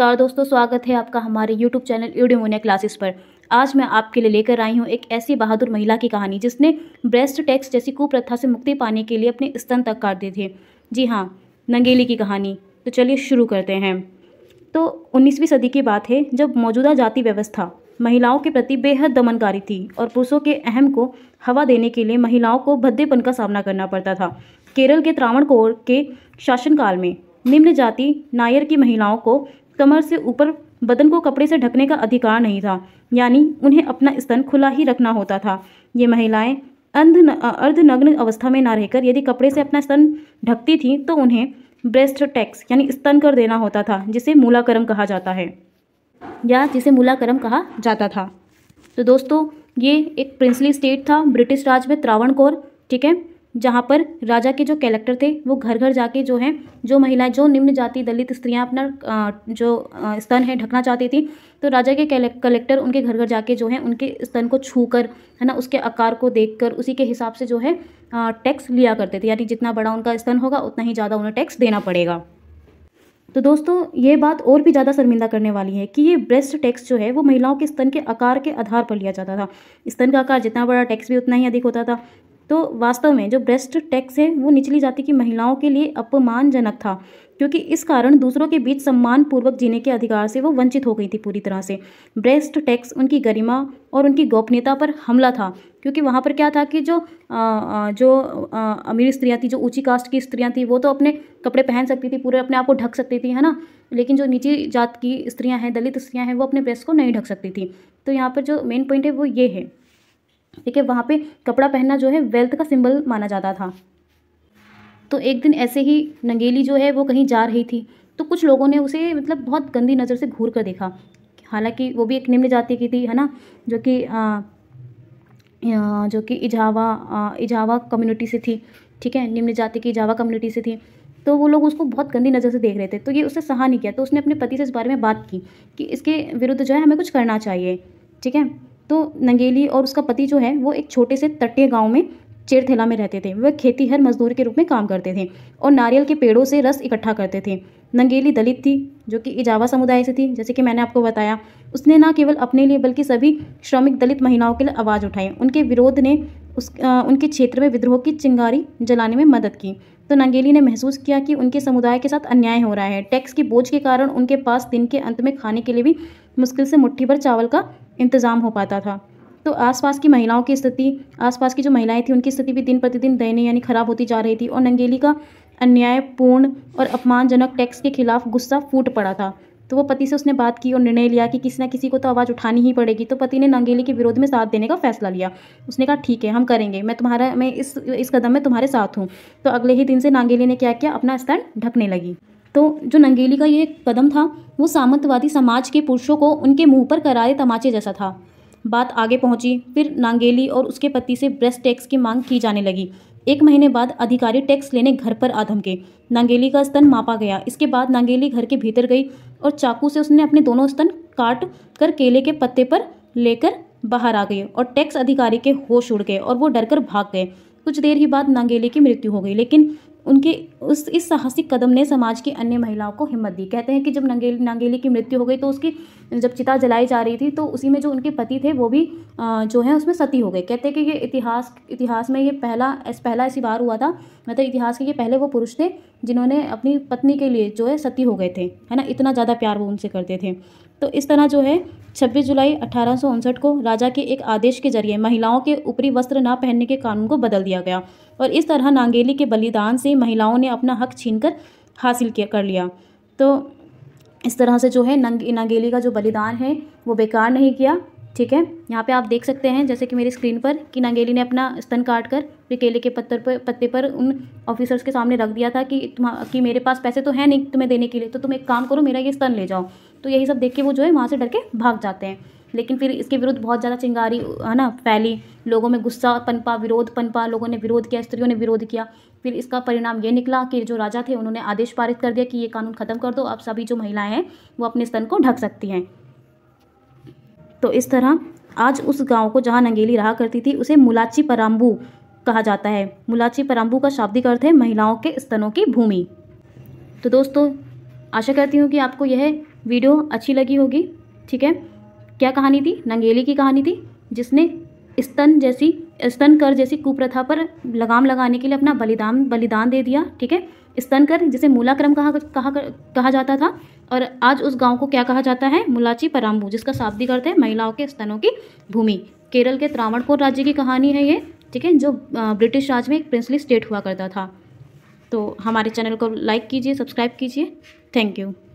नमस्कार दोस्तों स्वागत है आपका हमारे YouTube चैनल यूडिमोनिया क्लासेस पर आज मैं आपके लिए लेकर आई हूं एक ऐसी बहादुर महिला की कहानी जिसने ब्रेस्ट टैक्स जैसी कुप्रथा से मुक्ति पाने के लिए अपने स्तन तक काट दिए थे जी हाँ नंगेली की कहानी तो चलिए शुरू करते हैं तो उन्नीसवीं सदी की बात है जब मौजूदा जाति व्यवस्था महिलाओं के प्रति बेहद दमनकारी थी और पुरुषों के अहम को हवा देने के लिए महिलाओं को भद्देपन का सामना करना पड़ता था केरल के त्रावणकोर के शासनकाल में निम्न जाति नायर की महिलाओं को कमर से ऊपर बदन को कपड़े से ढकने का अधिकार नहीं था यानी उन्हें अपना स्तन खुला ही रखना होता था ये महिलाएं अंध अर्धनग्न अवस्था में ना रहकर यदि कपड़े से अपना स्तन ढकती थीं तो उन्हें ब्रेस्ट टैक्स यानी स्तन कर देना होता था जिसे मूलाकरम कहा जाता है या जिसे मूलाकरम कहा जाता था तो दोस्तों ये एक प्रिंसली स्टेट था ब्रिटिश राज में त्रावणकोर ठीक है जहाँ पर राजा के जो कैलेक्टर थे वो घर घर जाके जो है जो महिलाएं जो निम्न जाति दलित स्त्रियां अपना जो स्तन है ढकना चाहती थी तो राजा के कलेक्टर उनके घर घर जाके जो है उनके स्तन को छू कर है ना उसके आकार को देख कर उसी के हिसाब से जो है टैक्स लिया करते थे यानी जितना बड़ा उनका स्तन होगा उतना ही ज़्यादा उन्हें टैक्स देना पड़ेगा तो दोस्तों ये बात और भी ज़्यादा शर्मिंदा करने वाली है कि ये ब्रेस्ट टैक्स जो है वो महिलाओं के स्तन के आकार के आधार पर लिया जाता था स्तन का आकार जितना बड़ा टैक्स भी उतना ही अधिक होता था तो वास्तव में जो ब्रेस्ट टैक्स है वो निचली जाति की महिलाओं के लिए अपमानजनक था क्योंकि इस कारण दूसरों के बीच सम्मान पूर्वक जीने के अधिकार से वो वंचित हो गई थी पूरी तरह से ब्रेस्ट टैक्स उनकी गरिमा और उनकी गोपनीयता पर हमला था क्योंकि वहाँ पर क्या था कि जो आ, जो आ, अमीर स्त्रियाँ थी जो ऊंची कास्ट की स्त्रियाँ थी वो तो अपने कपड़े पहन सकती थी पूरे अपने आप को ढक सकती थी है ना लेकिन जो निजी जात की स्त्रियाँ हैं दलित स्त्रियाँ हैं वो अपने ब्रेस्ट को नहीं ढक सकती थी तो यहाँ पर जो मेन पॉइंट है वो ये है ठीक है वहाँ पे कपड़ा पहनना जो है वेल्थ का सिंबल माना जाता था तो एक दिन ऐसे ही नंगेली जो है वो कहीं जा रही थी तो कुछ लोगों ने उसे मतलब बहुत गंदी नज़र से घूर कर देखा हालांकि वो भी एक निम्न जाति की थी है ना जो कि जो कि इजावा इजावा कम्युनिटी से थी ठीक है निम्न जाति की इजावा कम्युनिटी से थी तो वो लोग उसको बहुत गंदी नज़र से देख रहे थे तो ये उससे सहा नहीं किया तो उसने अपने पति से इस बारे में बात की कि इसके विरुद्ध जो है हमें कुछ करना चाहिए ठीक है तो नंगेली और उसका पति जो है वो एक छोटे से तटीय गाँव में चेरथेला में रहते थे वह खेती हर मजदूर के रूप में काम करते थे और नारियल के पेड़ों से रस इकट्ठा करते थे नंगेली दलित थी जो कि इजावा समुदाय से थी जैसे कि मैंने आपको बताया उसने ना केवल अपने लिए बल्कि सभी श्रमिक दलित महिलाओं के लिए आवाज़ उठाई उनके विरोध ने उस आ, उनके क्षेत्र में विद्रोह की चिंगारी जलाने में मदद की तो नंगेली ने महसूस किया कि उनके समुदाय के साथ अन्याय हो रहा है टैक्स के बोझ के कारण उनके पास दिन के अंत में खाने के लिए भी मुश्किल से मुट्ठी भर चावल का इंतज़ाम हो पाता था तो आसपास की महिलाओं की स्थिति आसपास की जो महिलाएं थी उनकी स्थिति भी दिन प्रतिदिन दयनीय यानी ख़राब होती जा रही थी और नंगेली का अन्यायपूर्ण और अपमानजनक टैक्स के खिलाफ गुस्सा फूट पड़ा था तो वो पति से उसने बात की और निर्णय लिया कि किसी ना किसी को तो आवाज़ उठानी ही पड़ेगी तो पति ने नंगेली के विरोध में साथ देने का फैसला लिया उसने कहा ठीक है हम करेंगे मैं तुम्हारा मैं इस इस कदम में तुम्हारे साथ हूँ तो अगले ही दिन से नांगेली ने क्या किया अपना स्तर ढकने लगी तो जो नंगेली का ये कदम था वो सामंतवादी समाज के पुरुषों को उनके मुंह पर करारे तमाचे जैसा था बात आगे पहुंची फिर नांगेली और उसके पति से ब्रेस्ट टैक्स की मांग की जाने लगी एक महीने बाद अधिकारी टैक्स लेने घर पर आ धमके नांगेली का स्तन मापा गया इसके बाद नांगेली घर के भीतर गई और चाकू से उसने अपने दोनों स्तन काट कर केले के पत्ते पर लेकर बाहर आ गए और टैक्स अधिकारी के होश उड़ गए और वो डरकर भाग गए कुछ देर ही बाद नांगेली की मृत्यु हो गई लेकिन उनके उस इस साहसिक कदम ने समाज की अन्य महिलाओं को हिम्मत दी कहते हैं कि जब नंगेली नांगेली की मृत्यु हो गई तो उसकी जब चिता जलाई जा रही थी तो उसी में जो उनके पति थे वो भी जो है उसमें सती हो गए कहते हैं कि ये इतिहास इतिहास में ये पहला ऐस पहला ऐसी बार हुआ था मतलब इतिहास के ये पहले वो पुरुष थे जिन्होंने अपनी पत्नी के लिए जो है सती हो गए थे है ना इतना ज़्यादा प्यार वो उनसे करते थे तो इस तरह जो है 26 जुलाई अठारह को राजा के एक आदेश के जरिए महिलाओं के ऊपरी वस्त्र ना पहनने के कानून को बदल दिया गया और इस तरह नांगेली के बलिदान से महिलाओं ने अपना हक छीन कर हासिल किया कर लिया तो इस तरह से जो है नंग नांगेली का जो बलिदान है वो बेकार नहीं किया ठीक है यहाँ पे आप देख सकते हैं जैसे कि मेरी स्क्रीन पर कि नंगेली ने अपना स्तन काट कर फिर केले के पत्थर पर पत्ते पर उन ऑफिसर्स के सामने रख दिया था कि तुम कि मेरे पास पैसे तो हैं नहीं तुम्हें देने के लिए तो तुम एक काम करो मेरा ये स्तन ले जाओ तो यही सब देख के वो जो है वहाँ से डर के भाग जाते हैं लेकिन फिर इसके विरुद्ध बहुत ज़्यादा चिंगारी है ना फैली लोगों में गुस्सा पनपा विरोध पनपा लोगों ने विरोध किया स्त्रियों ने विरोध किया फिर इसका परिणाम ये निकला कि जो राजा थे उन्होंने आदेश पारित कर दिया कि ये कानून ख़त्म कर दो अब सभी जो महिलाएं हैं वो अपने स्तन को ढक सकती हैं तो इस तरह आज उस गांव को जहां नंगेली रहा करती थी उसे मुलाची पराम्बू कहा जाता है मुलाची पराम्बू का शाब्दिक अर्थ है महिलाओं के स्तनों की भूमि तो दोस्तों आशा करती हूँ कि आपको यह वीडियो अच्छी लगी होगी ठीक है क्या कहानी थी नंगेली की कहानी थी जिसने स्तन जैसी स्तन कर जैसी कुप्रथा पर लगाम लगाने के लिए अपना बलिदान बलिदान दे दिया ठीक है स्तनकर जिसे मूलाक्रम कहा कहा कहा जाता था और आज उस गांव को क्या कहा जाता है मुलाची पराम्बू जिसका शाब्दिक अर्थ है महिलाओं के स्तनों की भूमि केरल के त्रावणकोर राज्य की कहानी है ये ठीक है जो ब्रिटिश राज में एक प्रिंसली स्टेट हुआ करता था तो हमारे चैनल को लाइक कीजिए सब्सक्राइब कीजिए थैंक यू